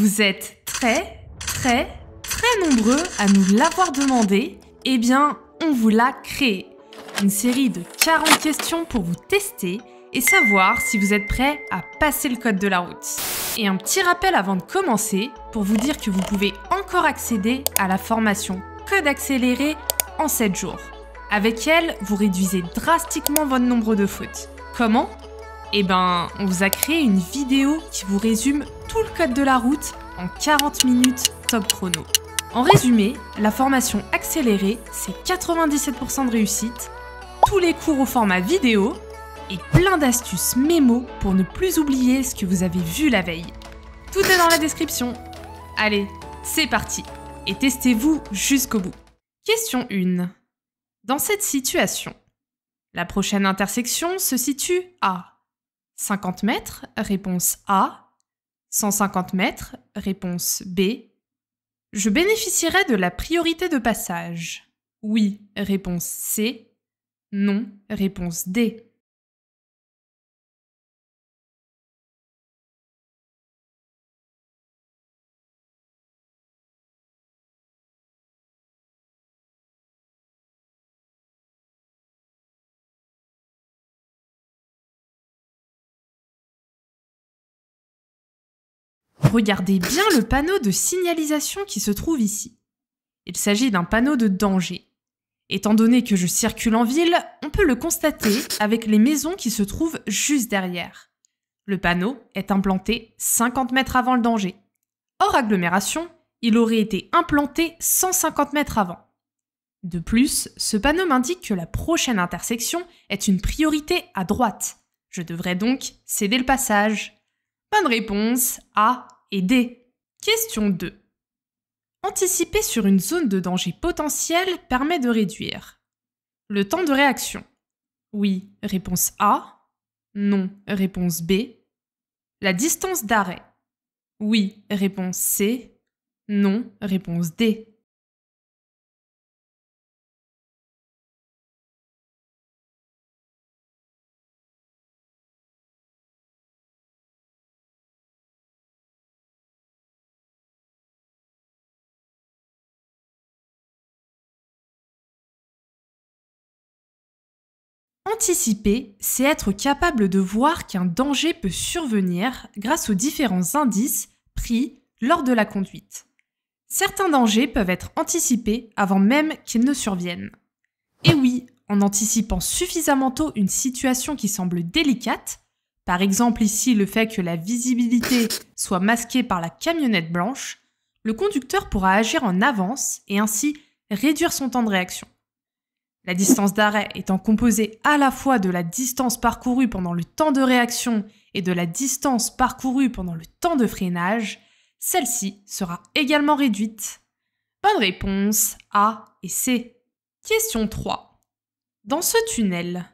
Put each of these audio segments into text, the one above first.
Vous êtes très, très, très nombreux à nous l'avoir demandé. Eh bien, on vous l'a créé. Une série de 40 questions pour vous tester et savoir si vous êtes prêt à passer le code de la route. Et un petit rappel avant de commencer pour vous dire que vous pouvez encore accéder à la formation Code accéléré en 7 jours. Avec elle, vous réduisez drastiquement votre nombre de fautes. Comment eh ben, on vous a créé une vidéo qui vous résume tout le code de la route en 40 minutes top chrono. En résumé, la formation accélérée, c'est 97% de réussite, tous les cours au format vidéo et plein d'astuces mémo pour ne plus oublier ce que vous avez vu la veille. Tout est dans la description. Allez, c'est parti et testez-vous jusqu'au bout. Question 1. Dans cette situation, la prochaine intersection se situe à 50 mètres, réponse A. 150 mètres, réponse B. Je bénéficierai de la priorité de passage. Oui, réponse C. Non, réponse D. Regardez bien le panneau de signalisation qui se trouve ici. Il s'agit d'un panneau de danger. Étant donné que je circule en ville, on peut le constater avec les maisons qui se trouvent juste derrière. Le panneau est implanté 50 mètres avant le danger. Hors agglomération, il aurait été implanté 150 mètres avant. De plus, ce panneau m'indique que la prochaine intersection est une priorité à droite. Je devrais donc céder le passage. Bonne réponse à et D. Question 2. Anticiper sur une zone de danger potentiel permet de réduire le temps de réaction. Oui, réponse A. Non, réponse B. La distance d'arrêt. Oui, réponse C. Non, réponse D. Anticiper, c'est être capable de voir qu'un danger peut survenir grâce aux différents indices pris lors de la conduite. Certains dangers peuvent être anticipés avant même qu'ils ne surviennent. Et oui, en anticipant suffisamment tôt une situation qui semble délicate, par exemple ici le fait que la visibilité soit masquée par la camionnette blanche, le conducteur pourra agir en avance et ainsi réduire son temps de réaction. La distance d'arrêt étant composée à la fois de la distance parcourue pendant le temps de réaction et de la distance parcourue pendant le temps de freinage, celle-ci sera également réduite. Bonne réponse A et C. Question 3. Dans ce tunnel,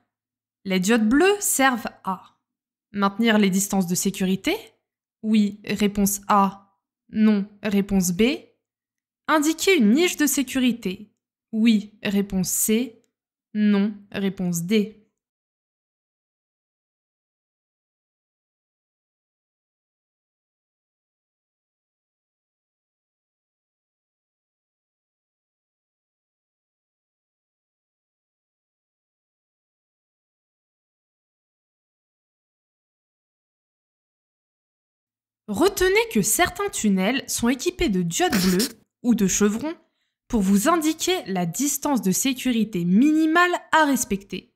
les diodes bleues servent à maintenir les distances de sécurité Oui, réponse A. Non, réponse B. Indiquer une niche de sécurité Oui, réponse C. Non, réponse D. Retenez que certains tunnels sont équipés de diodes bleues ou de chevrons pour vous indiquer la distance de sécurité minimale à respecter.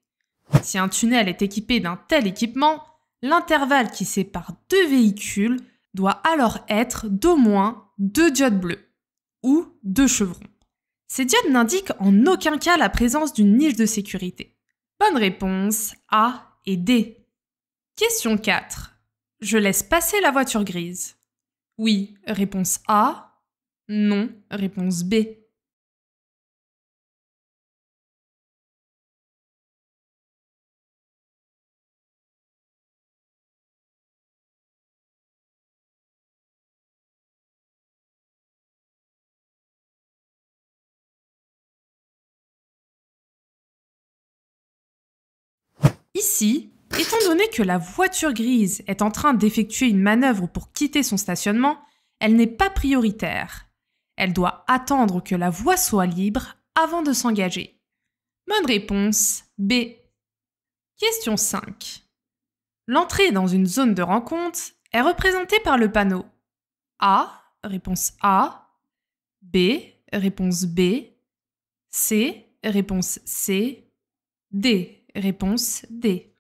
Si un tunnel est équipé d'un tel équipement, l'intervalle qui sépare deux véhicules doit alors être d'au moins deux diodes bleues ou deux chevrons. Ces diodes n'indiquent en aucun cas la présence d'une niche de sécurité. Bonne réponse A et D. Question 4. Je laisse passer la voiture grise. Oui, réponse A. Non, réponse B. Ici, étant donné que la voiture grise est en train d'effectuer une manœuvre pour quitter son stationnement, elle n'est pas prioritaire. Elle doit attendre que la voie soit libre avant de s'engager. Bonne réponse B. Question 5. L'entrée dans une zone de rencontre est représentée par le panneau A, réponse A, B, réponse B, C, réponse C, D, Réponse D.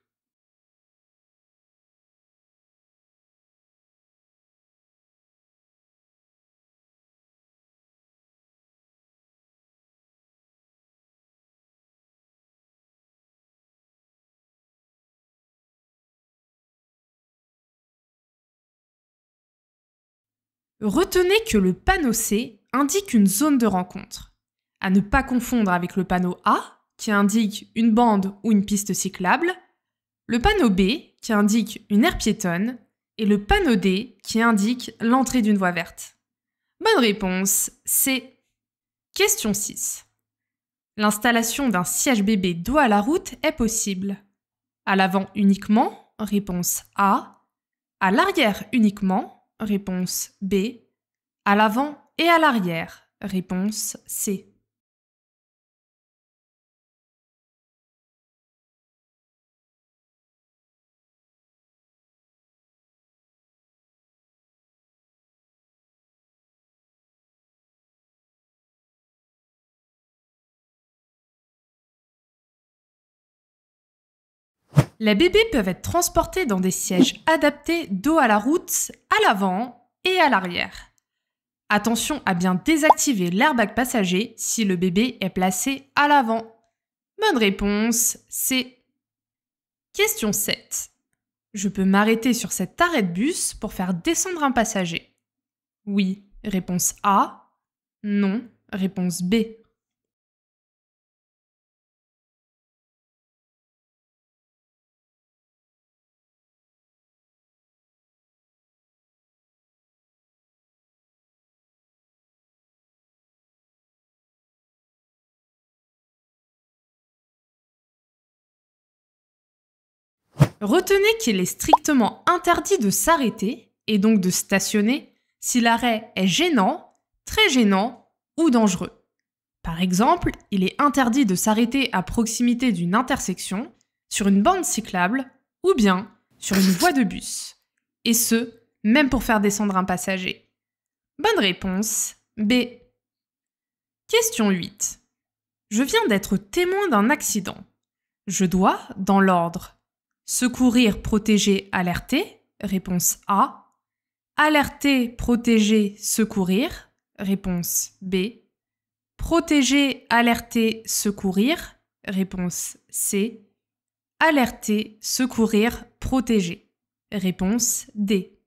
Retenez que le panneau C indique une zone de rencontre, à ne pas confondre avec le panneau A qui indique une bande ou une piste cyclable, le panneau B, qui indique une aire piétonne, et le panneau D, qui indique l'entrée d'une voie verte. Bonne réponse, c'est Question 6. L'installation d'un siège bébé dos à la route est possible. À l'avant uniquement, réponse A. À l'arrière uniquement, réponse B. À l'avant et à l'arrière, réponse C. Les bébés peuvent être transportés dans des sièges adaptés dos à la route, à l'avant et à l'arrière. Attention à bien désactiver l'airbag passager si le bébé est placé à l'avant. Bonne réponse, c'est... Question 7. Je peux m'arrêter sur cet arrêt de bus pour faire descendre un passager Oui, réponse A. Non, réponse B. Retenez qu'il est strictement interdit de s'arrêter, et donc de stationner, si l'arrêt est gênant, très gênant ou dangereux. Par exemple, il est interdit de s'arrêter à proximité d'une intersection, sur une bande cyclable ou bien sur une voie de bus. Et ce, même pour faire descendre un passager. Bonne réponse, B. Question 8. Je viens d'être témoin d'un accident. Je dois, dans l'ordre, Secourir, protéger, alerter. Réponse A. Alerter, protéger, secourir. Réponse B. Protéger, alerter, secourir. Réponse C. Alerter, secourir, protéger. Réponse D.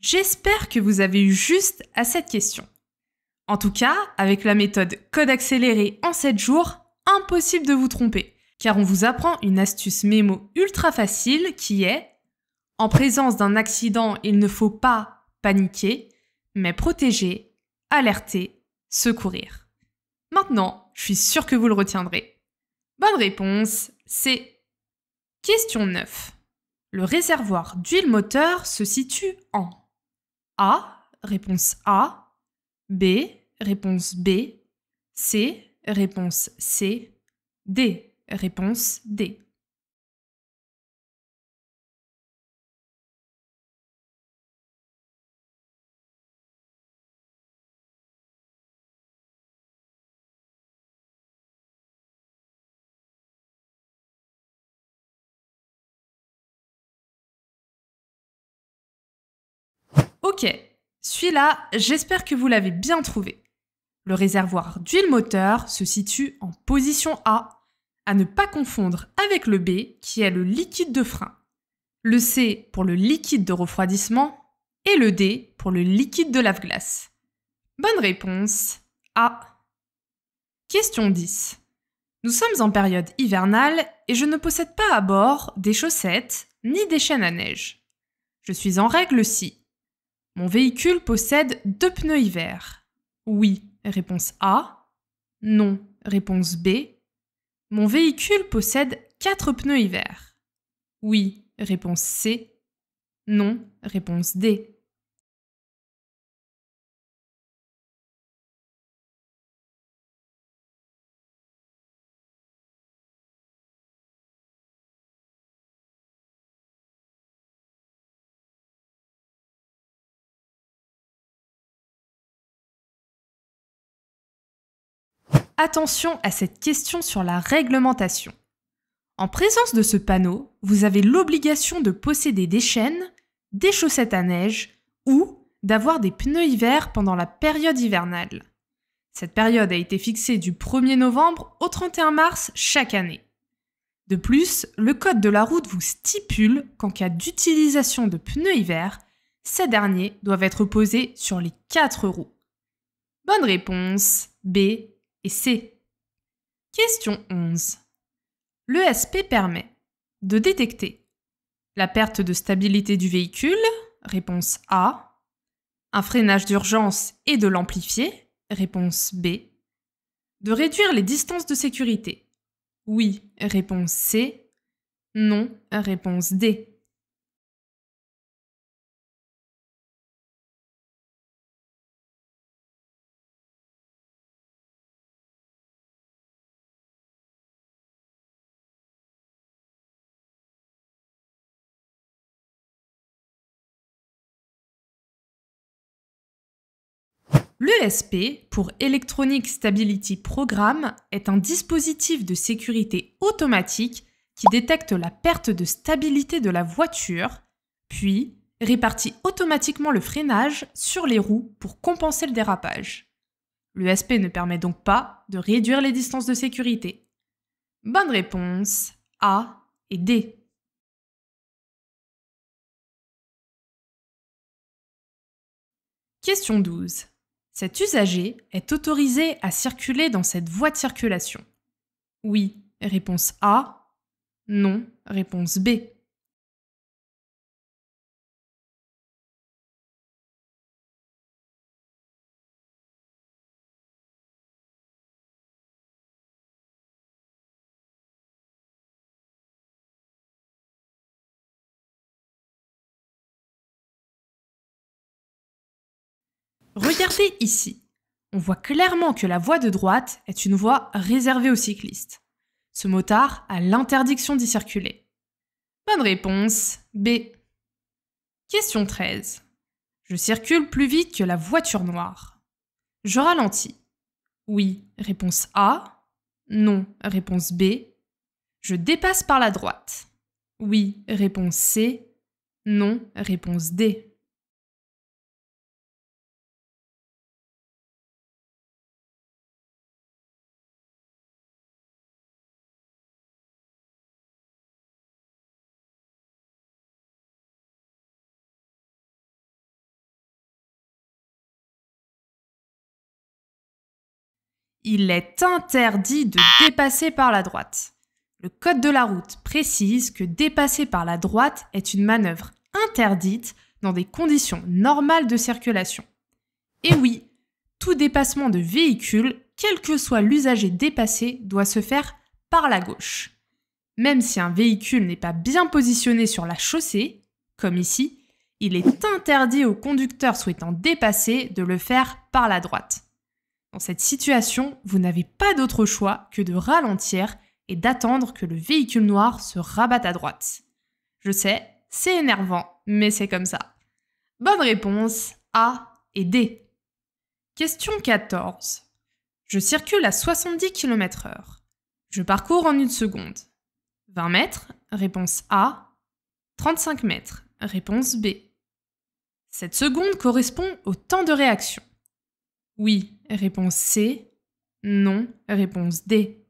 J'espère que vous avez eu juste à cette question. En tout cas, avec la méthode Code accéléré en 7 jours, impossible de vous tromper, car on vous apprend une astuce mémo ultra facile qui est En présence d'un accident, il ne faut pas paniquer, mais protéger, alerter, secourir. Maintenant, je suis sûre que vous le retiendrez. Bonne réponse, c'est Question 9. Le réservoir d'huile moteur se situe en a, réponse A, B, réponse B, C, réponse C, D, réponse D. Ok, celui-là, j'espère que vous l'avez bien trouvé. Le réservoir d'huile moteur se situe en position A, à ne pas confondre avec le B qui est le liquide de frein, le C pour le liquide de refroidissement et le D pour le liquide de lave-glace. Bonne réponse A. Question 10. Nous sommes en période hivernale et je ne possède pas à bord des chaussettes ni des chaînes à neige. Je suis en règle si mon véhicule possède deux pneus hiver. Oui, réponse A. Non, réponse B. Mon véhicule possède quatre pneus hiver. Oui, réponse C. Non, réponse D. attention à cette question sur la réglementation. En présence de ce panneau, vous avez l'obligation de posséder des chaînes, des chaussettes à neige ou d'avoir des pneus hiver pendant la période hivernale. Cette période a été fixée du 1er novembre au 31 mars chaque année. De plus, le code de la route vous stipule qu'en cas d'utilisation de pneus hiver, ces derniers doivent être posés sur les quatre roues. Bonne réponse B, C. Question 11. L'ESP permet de détecter la perte de stabilité du véhicule, réponse A, un freinage d'urgence et de l'amplifier, réponse B, de réduire les distances de sécurité, oui, réponse C, non, réponse D. L'ESP, pour Electronic Stability Program, est un dispositif de sécurité automatique qui détecte la perte de stabilité de la voiture, puis répartit automatiquement le freinage sur les roues pour compenser le dérapage. L'ESP ne permet donc pas de réduire les distances de sécurité. Bonne réponse A et D. Question 12. Cet usager est autorisé à circuler dans cette voie de circulation. Oui, réponse A. Non, réponse B. Regardez ici. On voit clairement que la voie de droite est une voie réservée aux cyclistes. Ce motard a l'interdiction d'y circuler. Bonne réponse, B. Question 13. Je circule plus vite que la voiture noire. Je ralentis. Oui, réponse A. Non, réponse B. Je dépasse par la droite. Oui, réponse C. Non, réponse D. Il est interdit de dépasser par la droite. Le Code de la route précise que dépasser par la droite est une manœuvre interdite dans des conditions normales de circulation. Et oui, tout dépassement de véhicule, quel que soit l'usager dépassé, doit se faire par la gauche. Même si un véhicule n'est pas bien positionné sur la chaussée, comme ici, il est interdit au conducteur souhaitant dépasser de le faire par la droite. Dans cette situation, vous n'avez pas d'autre choix que de ralentir et d'attendre que le véhicule noir se rabatte à droite. Je sais, c'est énervant, mais c'est comme ça. Bonne réponse A et D. Question 14. Je circule à 70 km/h. Je parcours en une seconde. 20 mètres, réponse A. 35 mètres, réponse B. Cette seconde correspond au temps de réaction. Oui, réponse C. Non, réponse D.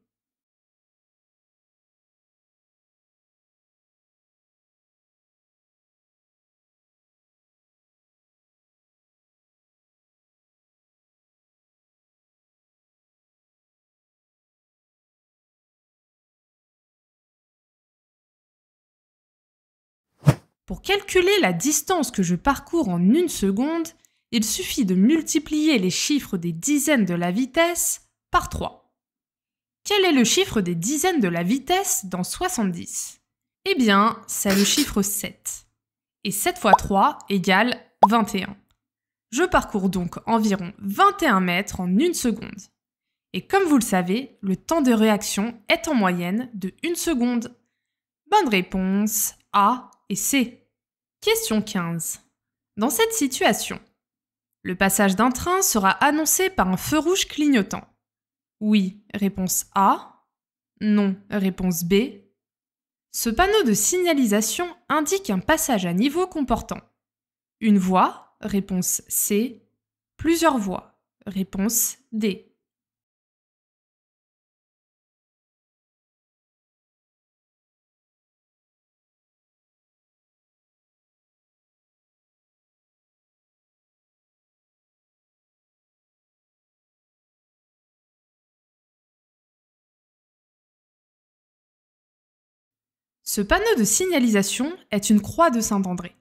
Pour calculer la distance que je parcours en une seconde, il suffit de multiplier les chiffres des dizaines de la vitesse par 3. Quel est le chiffre des dizaines de la vitesse dans 70 Eh bien, c'est le chiffre 7. Et 7 fois 3 égale 21. Je parcours donc environ 21 mètres en une seconde. Et comme vous le savez, le temps de réaction est en moyenne de 1 seconde. Bonne réponse A et C. Question 15. Dans cette situation, le passage d'un train sera annoncé par un feu rouge clignotant. Oui, réponse A. Non, réponse B. Ce panneau de signalisation indique un passage à niveau comportant une voie, réponse C, plusieurs voies, réponse D. Ce panneau de signalisation est une croix de Saint-André.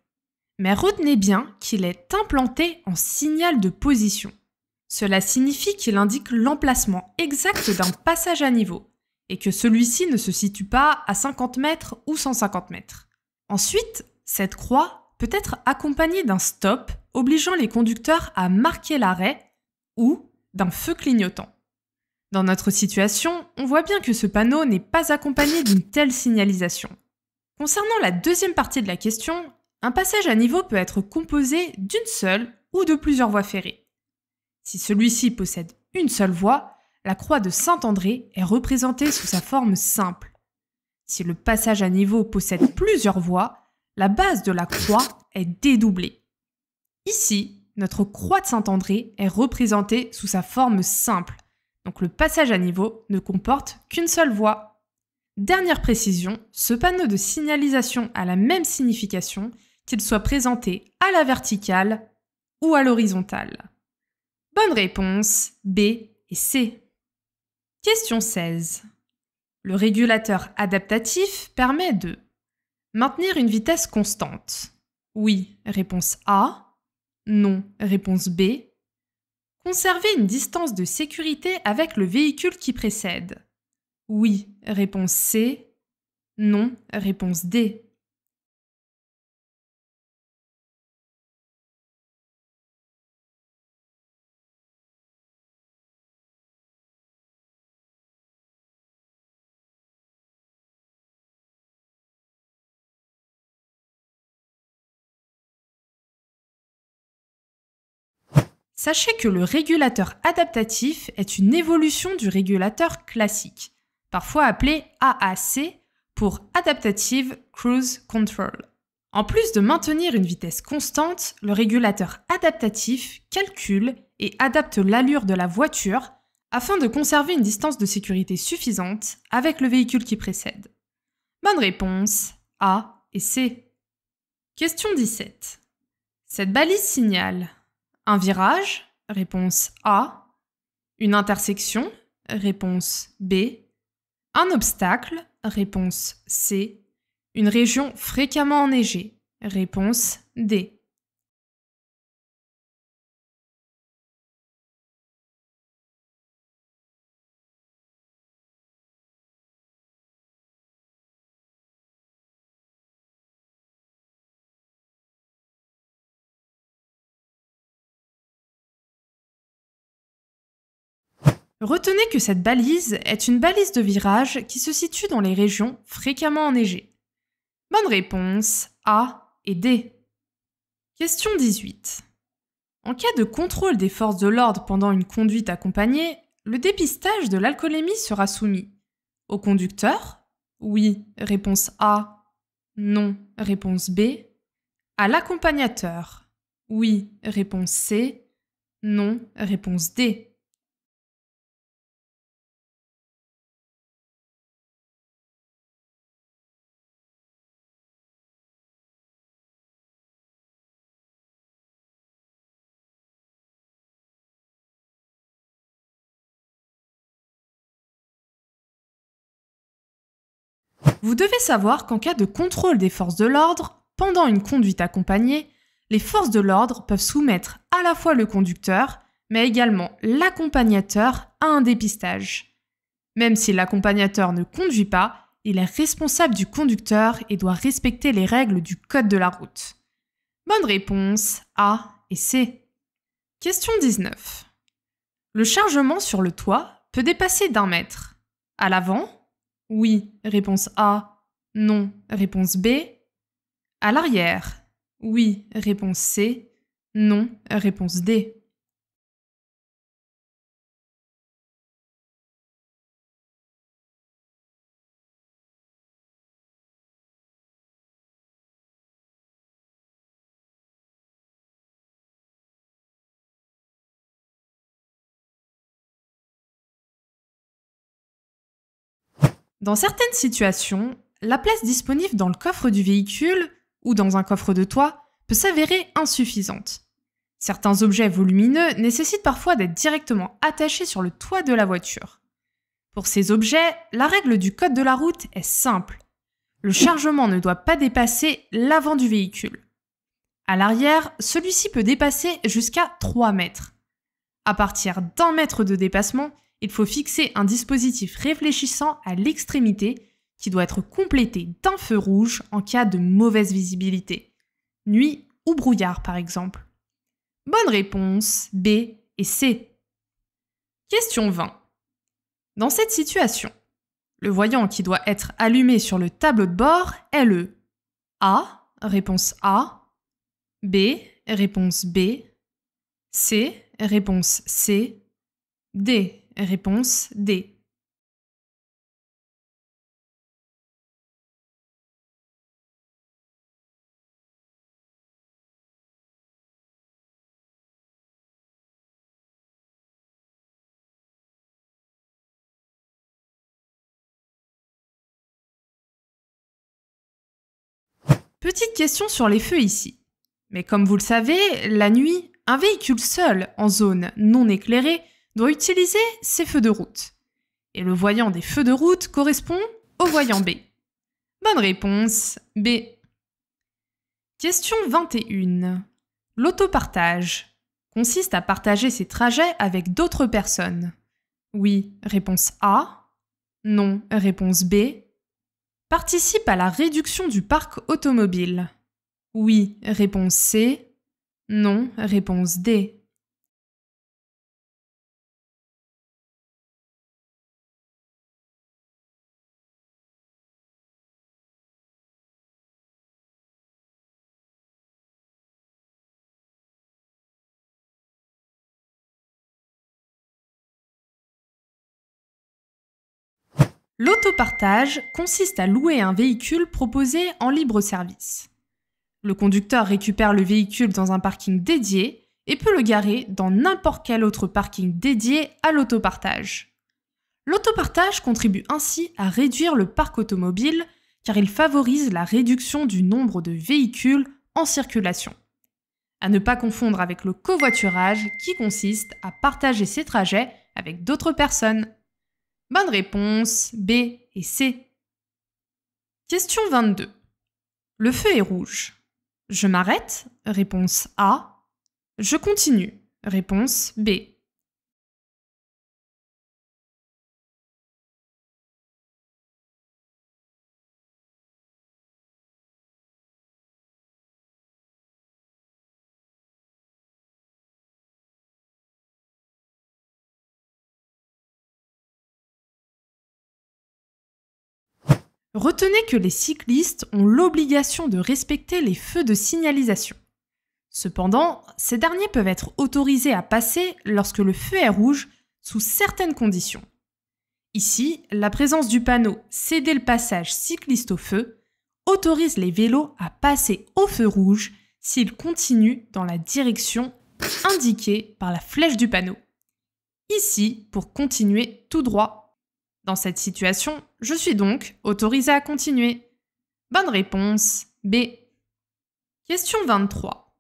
Mais retenez bien qu'il est implanté en signal de position. Cela signifie qu'il indique l'emplacement exact d'un passage à niveau et que celui-ci ne se situe pas à 50 mètres ou 150 mètres. Ensuite, cette croix peut être accompagnée d'un stop obligeant les conducteurs à marquer l'arrêt ou d'un feu clignotant. Dans notre situation, on voit bien que ce panneau n'est pas accompagné d'une telle signalisation. Concernant la deuxième partie de la question, un passage à niveau peut être composé d'une seule ou de plusieurs voies ferrées. Si celui-ci possède une seule voie, la croix de Saint-André est représentée sous sa forme simple. Si le passage à niveau possède plusieurs voies, la base de la croix est dédoublée. Ici, notre croix de Saint-André est représentée sous sa forme simple, donc le passage à niveau ne comporte qu'une seule voie. Dernière précision, ce panneau de signalisation a la même signification qu'il soit présenté à la verticale ou à l'horizontale. Bonne réponse B et C. Question 16. Le régulateur adaptatif permet de maintenir une vitesse constante. Oui, réponse A. Non, réponse B. Conserver une distance de sécurité avec le véhicule qui précède. Oui, réponse C. Non, réponse D. Sachez que le régulateur adaptatif est une évolution du régulateur classique parfois appelé AAC pour Adaptative Cruise Control. En plus de maintenir une vitesse constante, le régulateur adaptatif calcule et adapte l'allure de la voiture afin de conserver une distance de sécurité suffisante avec le véhicule qui précède. Bonne réponse A et C. Question 17. Cette balise signale un virage, réponse A, une intersection, réponse B, un obstacle, réponse C. Une région fréquemment enneigée, réponse D. Retenez que cette balise est une balise de virage qui se situe dans les régions fréquemment enneigées. Bonne réponse A et D. Question 18. En cas de contrôle des forces de l'ordre pendant une conduite accompagnée, le dépistage de l'alcoolémie sera soumis au conducteur Oui, réponse A. Non, réponse B. À l'accompagnateur Oui, réponse C. Non, réponse D. Vous devez savoir qu'en cas de contrôle des forces de l'ordre, pendant une conduite accompagnée, les forces de l'ordre peuvent soumettre à la fois le conducteur, mais également l'accompagnateur à un dépistage. Même si l'accompagnateur ne conduit pas, il est responsable du conducteur et doit respecter les règles du code de la route. Bonne réponse A et C. Question 19. Le chargement sur le toit peut dépasser d'un mètre, à l'avant oui, réponse A. Non, réponse B. À l'arrière. Oui, réponse C. Non, réponse D. Dans certaines situations, la place disponible dans le coffre du véhicule ou dans un coffre de toit peut s'avérer insuffisante. Certains objets volumineux nécessitent parfois d'être directement attachés sur le toit de la voiture. Pour ces objets, la règle du code de la route est simple. Le chargement ne doit pas dépasser l'avant du véhicule. À l'arrière, celui-ci peut dépasser jusqu'à 3 mètres. À partir d'un mètre de dépassement, il faut fixer un dispositif réfléchissant à l'extrémité qui doit être complété d'un feu rouge en cas de mauvaise visibilité, nuit ou brouillard par exemple. Bonne réponse B et C. Question 20. Dans cette situation, le voyant qui doit être allumé sur le tableau de bord est le A, réponse A, B, réponse B, C, réponse C, D, Réponse D. Petite question sur les feux ici. Mais comme vous le savez, la nuit, un véhicule seul en zone non éclairée doit utiliser ses feux de route. Et le voyant des feux de route correspond au voyant B. Bonne réponse, B. Question 21. L'autopartage consiste à partager ses trajets avec d'autres personnes. Oui, réponse A. Non, réponse B. Participe à la réduction du parc automobile. Oui, réponse C. Non, réponse D. L'autopartage consiste à louer un véhicule proposé en libre service. Le conducteur récupère le véhicule dans un parking dédié et peut le garer dans n'importe quel autre parking dédié à l'autopartage. L'autopartage contribue ainsi à réduire le parc automobile car il favorise la réduction du nombre de véhicules en circulation. À ne pas confondre avec le covoiturage qui consiste à partager ses trajets avec d'autres personnes. Bonne réponse B et C. Question 22. Le feu est rouge. Je m'arrête Réponse A. Je continue Réponse B. Retenez que les cyclistes ont l'obligation de respecter les feux de signalisation. Cependant, ces derniers peuvent être autorisés à passer lorsque le feu est rouge sous certaines conditions. Ici, la présence du panneau Céder le passage cycliste au feu autorise les vélos à passer au feu rouge s'ils continuent dans la direction indiquée par la flèche du panneau. Ici, pour continuer tout droit dans cette situation, je suis donc autorisé à continuer. Bonne réponse B. Question 23.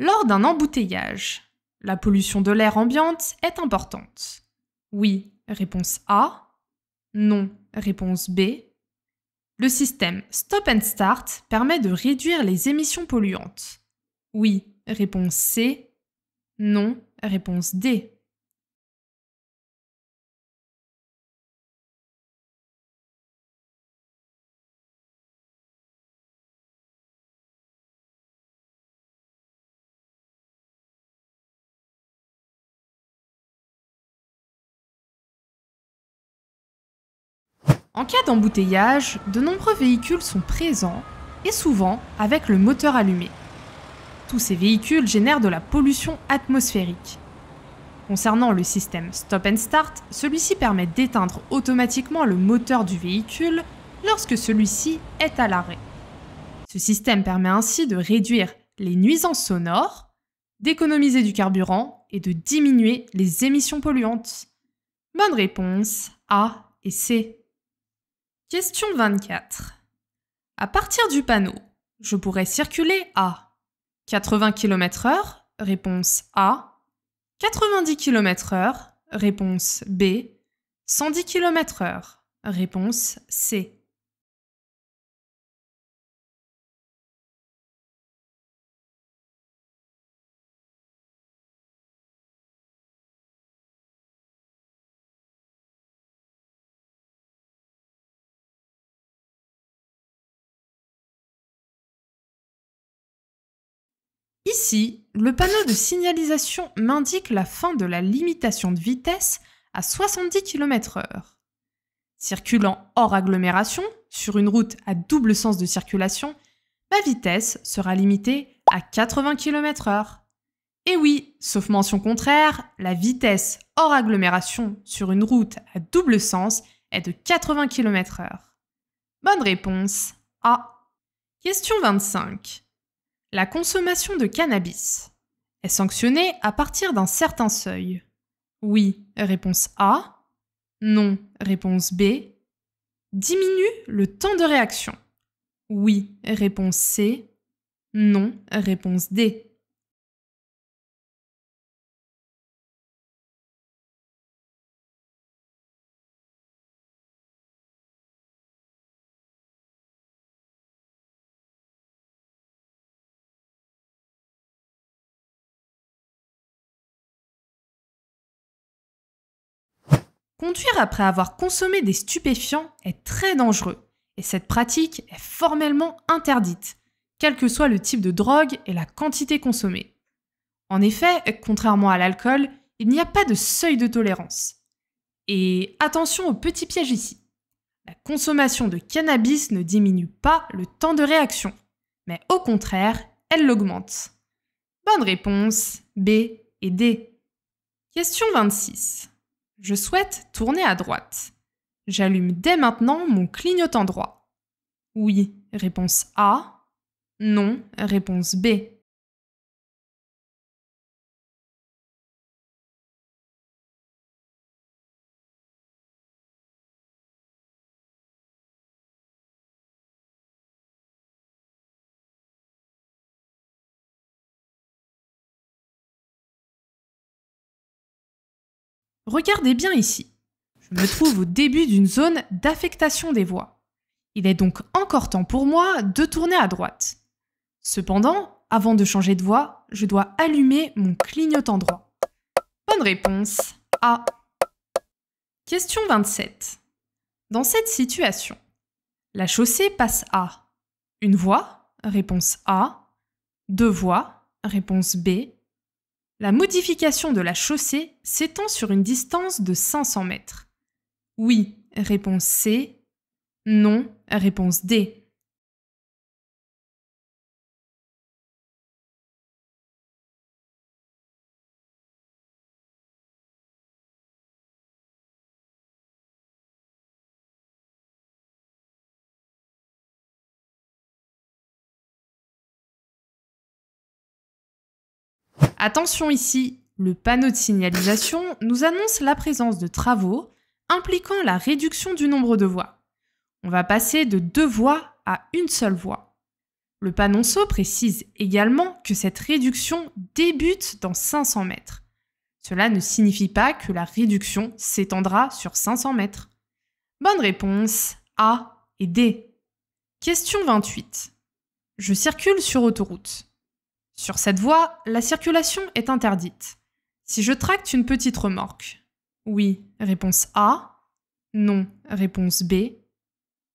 Lors d'un embouteillage, la pollution de l'air ambiante est importante. Oui, réponse A. Non, réponse B. Le système Stop and Start permet de réduire les émissions polluantes. Oui, réponse C. Non, réponse D. En cas d'embouteillage, de nombreux véhicules sont présents et souvent avec le moteur allumé. Tous ces véhicules génèrent de la pollution atmosphérique. Concernant le système Stop and Start, celui-ci permet d'éteindre automatiquement le moteur du véhicule lorsque celui-ci est à l'arrêt. Ce système permet ainsi de réduire les nuisances sonores, d'économiser du carburant et de diminuer les émissions polluantes. Bonne réponse A et C. Question 24. À partir du panneau, je pourrais circuler à 80 km/h, réponse A. 90 km/h, réponse B. 110 km/h, réponse C. Ici, le panneau de signalisation m'indique la fin de la limitation de vitesse à 70 km/h. Circulant hors agglomération, sur une route à double sens de circulation, ma vitesse sera limitée à 80 km/h. Et oui, sauf mention contraire, la vitesse hors agglomération sur une route à double sens est de 80 km/h. Bonne réponse A. Question 25. La consommation de cannabis est sanctionnée à partir d'un certain seuil. Oui, réponse A. Non, réponse B. Diminue le temps de réaction. Oui, réponse C. Non, réponse D. Conduire après avoir consommé des stupéfiants est très dangereux et cette pratique est formellement interdite, quel que soit le type de drogue et la quantité consommée. En effet, contrairement à l'alcool, il n'y a pas de seuil de tolérance. Et attention au petit piège ici. La consommation de cannabis ne diminue pas le temps de réaction, mais au contraire, elle l'augmente. Bonne réponse B et D. Question 26. Je souhaite tourner à droite. J'allume dès maintenant mon clignotant droit. Oui, réponse A. Non, réponse B. Regardez bien ici. Je me trouve au début d'une zone d'affectation des voies. Il est donc encore temps pour moi de tourner à droite. Cependant, avant de changer de voie, je dois allumer mon clignotant droit. Bonne réponse A. Question 27. Dans cette situation, la chaussée passe à une voie, réponse A, deux voies, réponse B, la modification de la chaussée s'étend sur une distance de 500 mètres. Oui, réponse C. Non, réponse D. Attention ici, le panneau de signalisation nous annonce la présence de travaux impliquant la réduction du nombre de voies. On va passer de deux voies à une seule voie. Le panonceau précise également que cette réduction débute dans 500 mètres. Cela ne signifie pas que la réduction s'étendra sur 500 mètres. Bonne réponse A et D. Question 28. Je circule sur autoroute. Sur cette voie, la circulation est interdite. Si je tracte une petite remorque. Oui, réponse A. Non, réponse B.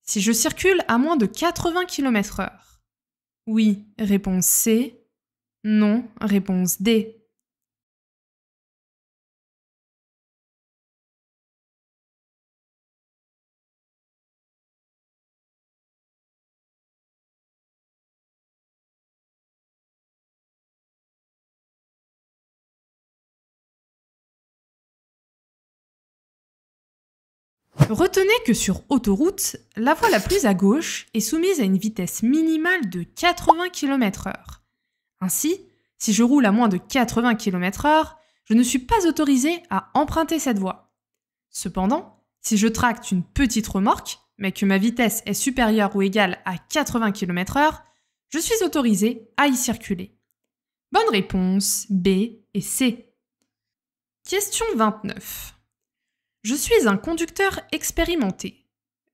Si je circule à moins de 80 km/h. Oui, réponse C. Non, réponse D. Retenez que sur autoroute, la voie la plus à gauche est soumise à une vitesse minimale de 80 km/h. Ainsi, si je roule à moins de 80 km/h, je ne suis pas autorisé à emprunter cette voie. Cependant, si je tracte une petite remorque, mais que ma vitesse est supérieure ou égale à 80 km/h, je suis autorisé à y circuler. Bonne réponse B et C. Question 29. Je suis un conducteur expérimenté.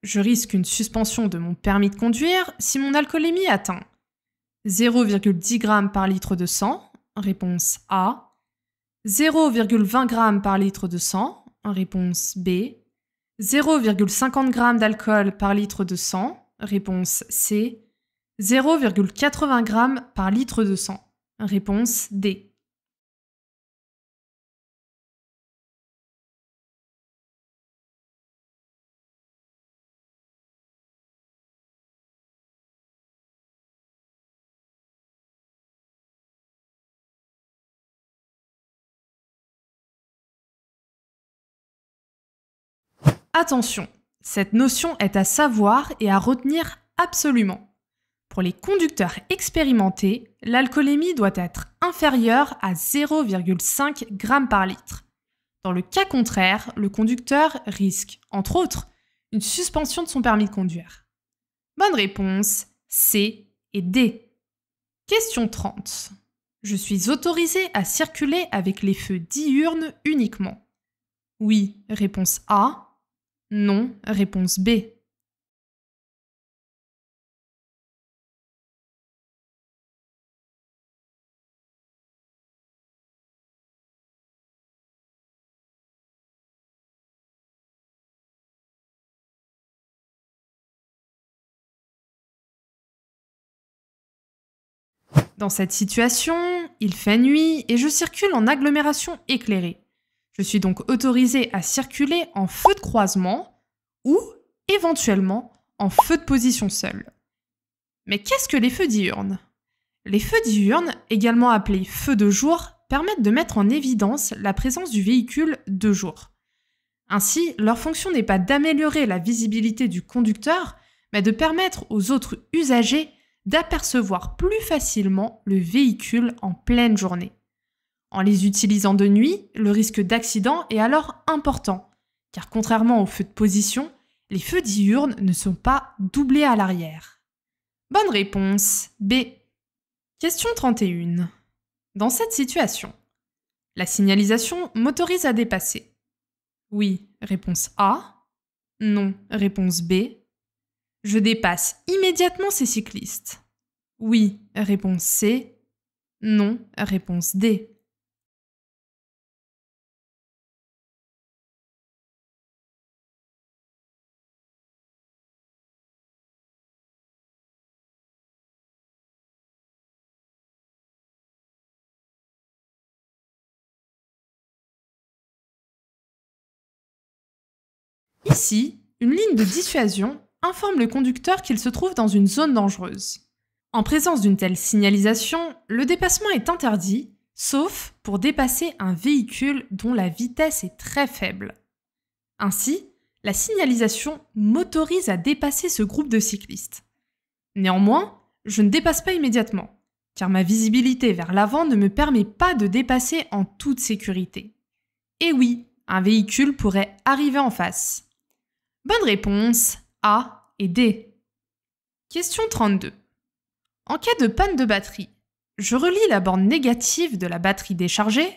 Je risque une suspension de mon permis de conduire si mon alcoolémie atteint 0,10 g par litre de sang, réponse A, 0,20 g par litre de sang, réponse B, 0,50 g d'alcool par litre de sang, réponse C, 0,80 g par litre de sang, réponse D. Attention, cette notion est à savoir et à retenir absolument. Pour les conducteurs expérimentés, l'alcoolémie doit être inférieure à 0,5 g par litre. Dans le cas contraire, le conducteur risque, entre autres, une suspension de son permis de conduire. Bonne réponse, C et D. Question 30. Je suis autorisé à circuler avec les feux diurnes uniquement. Oui, réponse A. Non, réponse B. Dans cette situation, il fait nuit et je circule en agglomération éclairée. Je suis donc autorisé à circuler en feu de croisement ou, éventuellement, en feu de position seul. Mais qu'est-ce que les feux diurnes Les feux diurnes, également appelés feux de jour, permettent de mettre en évidence la présence du véhicule de jour. Ainsi, leur fonction n'est pas d'améliorer la visibilité du conducteur, mais de permettre aux autres usagers d'apercevoir plus facilement le véhicule en pleine journée. En les utilisant de nuit, le risque d'accident est alors important, car contrairement aux feux de position, les feux diurnes ne sont pas doublés à l'arrière. Bonne réponse B. Question 31. Dans cette situation, la signalisation m'autorise à dépasser. Oui, réponse A. Non, réponse B. Je dépasse immédiatement ces cyclistes. Oui, réponse C. Non, réponse D. Ici, une ligne de dissuasion informe le conducteur qu'il se trouve dans une zone dangereuse. En présence d'une telle signalisation, le dépassement est interdit, sauf pour dépasser un véhicule dont la vitesse est très faible. Ainsi, la signalisation m'autorise à dépasser ce groupe de cyclistes. Néanmoins, je ne dépasse pas immédiatement, car ma visibilité vers l'avant ne me permet pas de dépasser en toute sécurité. Et oui, un véhicule pourrait arriver en face. Bonne réponse A et D. Question 32. En cas de panne de batterie, je relie la borne négative de la batterie déchargée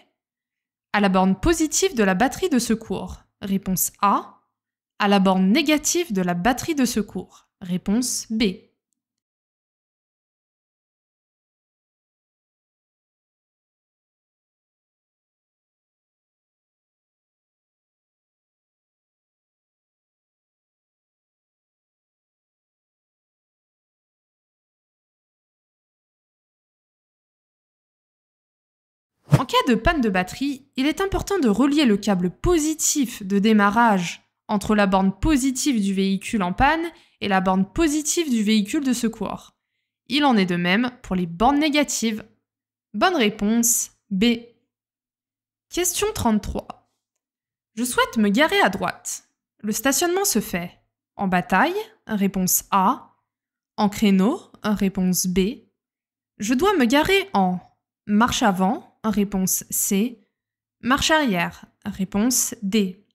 à la borne positive de la batterie de secours. Réponse A. À la borne négative de la batterie de secours. Réponse B. cas de panne de batterie, il est important de relier le câble positif de démarrage entre la borne positive du véhicule en panne et la borne positive du véhicule de secours. Il en est de même pour les bornes négatives. Bonne réponse B. Question 33. Je souhaite me garer à droite. Le stationnement se fait en bataille, réponse A, en créneau, réponse B. Je dois me garer en marche avant, Réponse C. Marche arrière. Réponse D.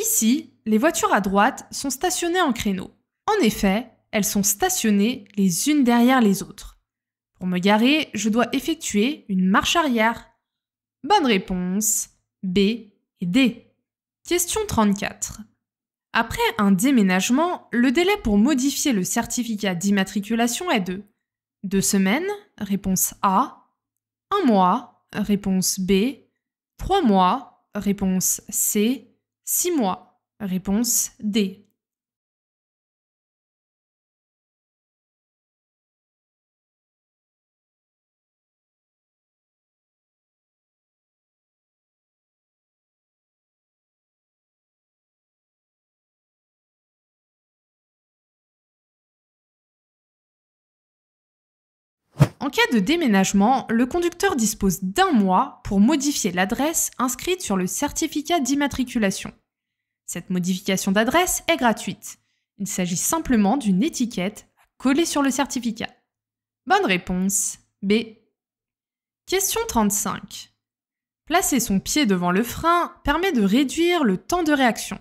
Ici, les voitures à droite sont stationnées en créneau. En effet, elles sont stationnées les unes derrière les autres. Pour me garer, je dois effectuer une marche arrière. Bonne réponse B et D. Question 34. Après un déménagement, le délai pour modifier le certificat d'immatriculation est de deux semaines, réponse A, 1 mois, réponse B, trois mois, réponse C, six mois, réponse D. En cas de déménagement, le conducteur dispose d'un mois pour modifier l'adresse inscrite sur le certificat d'immatriculation. Cette modification d'adresse est gratuite. Il s'agit simplement d'une étiquette collée sur le certificat. Bonne réponse. B. Question 35. Placer son pied devant le frein permet de réduire le temps de réaction.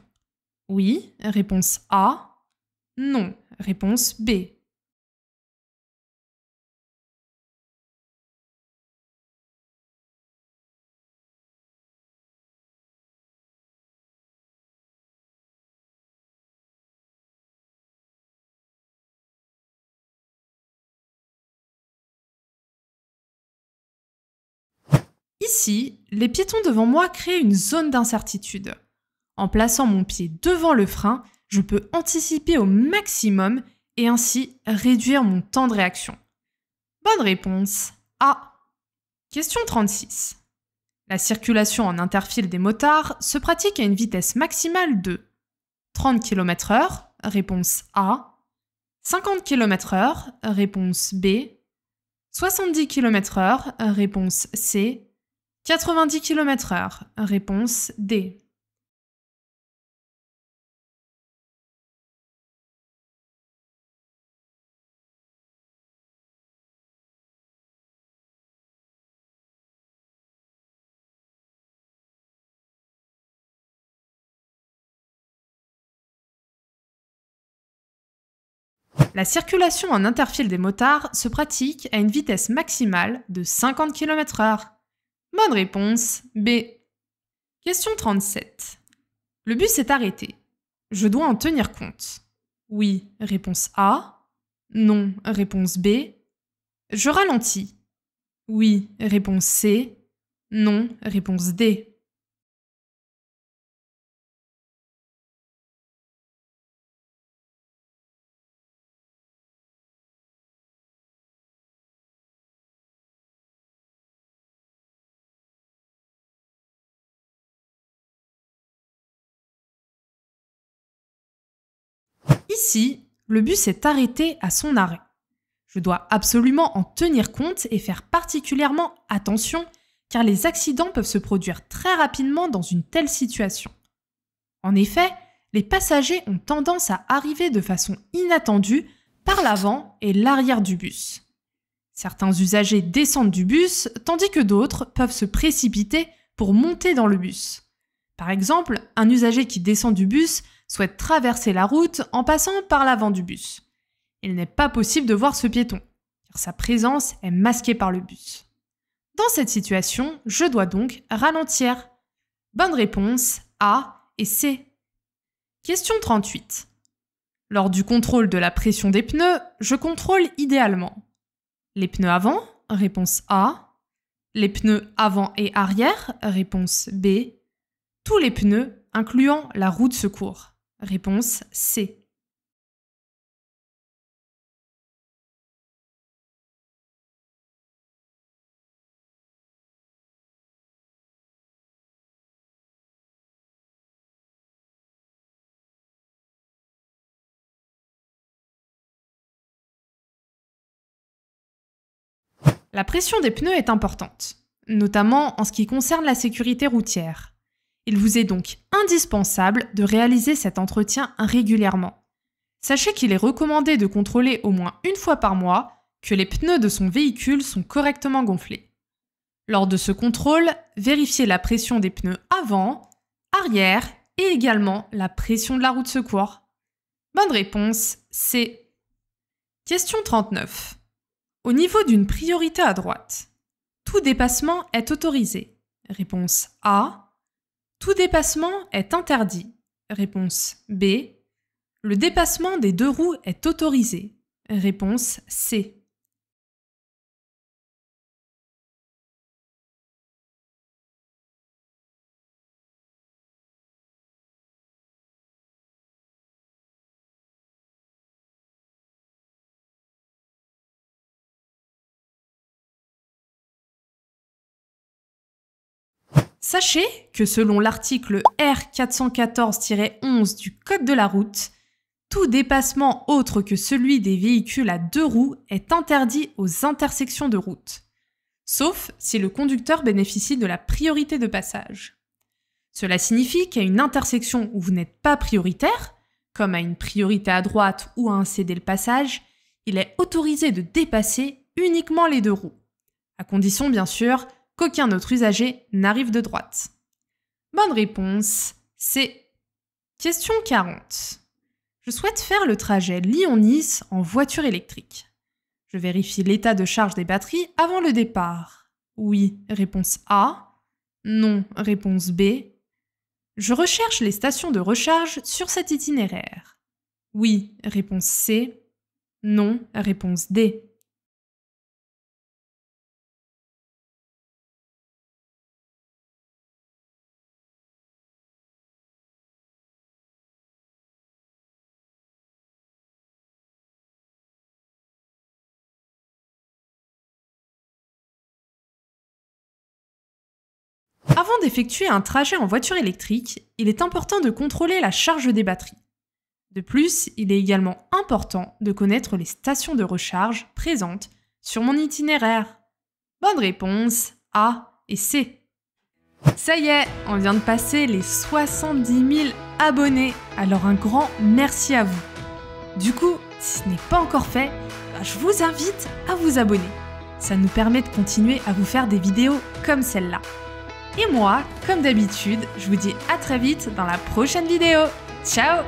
Oui, réponse A. Non, réponse B. les piétons devant moi créent une zone d'incertitude. En plaçant mon pied devant le frein, je peux anticiper au maximum et ainsi réduire mon temps de réaction. Bonne réponse A. Ah. Question 36. La circulation en interfile des motards se pratique à une vitesse maximale de 30 km/h, réponse A, 50 km/h, réponse B, 70 km/h, réponse C, 90 km/h. Réponse D. La circulation en interfile des motards se pratique à une vitesse maximale de 50 km/h. Bonne réponse, B. Question 37. Le bus est arrêté. Je dois en tenir compte. Oui, réponse A. Non, réponse B. Je ralentis. Oui, réponse C. Non, réponse D. Ici, le bus est arrêté à son arrêt. Je dois absolument en tenir compte et faire particulièrement attention car les accidents peuvent se produire très rapidement dans une telle situation. En effet, les passagers ont tendance à arriver de façon inattendue par l'avant et l'arrière du bus. Certains usagers descendent du bus tandis que d'autres peuvent se précipiter pour monter dans le bus. Par exemple, un usager qui descend du bus souhaite traverser la route en passant par l'avant du bus. Il n'est pas possible de voir ce piéton, car sa présence est masquée par le bus. Dans cette situation, je dois donc ralentir. Bonne réponse A et C. Question 38. Lors du contrôle de la pression des pneus, je contrôle idéalement les pneus avant, réponse A, les pneus avant et arrière, réponse B, tous les pneus, incluant la roue de secours Réponse C. La pression des pneus est importante, notamment en ce qui concerne la sécurité routière. Il vous est donc indispensable de réaliser cet entretien régulièrement. Sachez qu'il est recommandé de contrôler au moins une fois par mois que les pneus de son véhicule sont correctement gonflés. Lors de ce contrôle, vérifiez la pression des pneus avant, arrière et également la pression de la roue de secours. Bonne réponse, c'est... Question 39. Au niveau d'une priorité à droite, tout dépassement est autorisé. Réponse A. Tout dépassement est interdit. Réponse B. Le dépassement des deux roues est autorisé. Réponse C. Sachez que selon l'article R414-11 du Code de la route, tout dépassement autre que celui des véhicules à deux roues est interdit aux intersections de route, sauf si le conducteur bénéficie de la priorité de passage. Cela signifie qu'à une intersection où vous n'êtes pas prioritaire, comme à une priorité à droite ou à un CD le passage, il est autorisé de dépasser uniquement les deux roues, à condition bien sûr qu'aucun autre usager n'arrive de droite Bonne réponse, c'est question 40. Je souhaite faire le trajet Lyon-Nice en voiture électrique. Je vérifie l'état de charge des batteries avant le départ. Oui, réponse A. Non, réponse B. Je recherche les stations de recharge sur cet itinéraire. Oui, réponse C. Non, réponse D. d'effectuer un trajet en voiture électrique, il est important de contrôler la charge des batteries. De plus, il est également important de connaître les stations de recharge présentes sur mon itinéraire. Bonne réponse A et C. Ça y est, on vient de passer les 70 000 abonnés, alors un grand merci à vous. Du coup, si ce n'est pas encore fait, bah, je vous invite à vous abonner. Ça nous permet de continuer à vous faire des vidéos comme celle-là. Et moi, comme d'habitude, je vous dis à très vite dans la prochaine vidéo. Ciao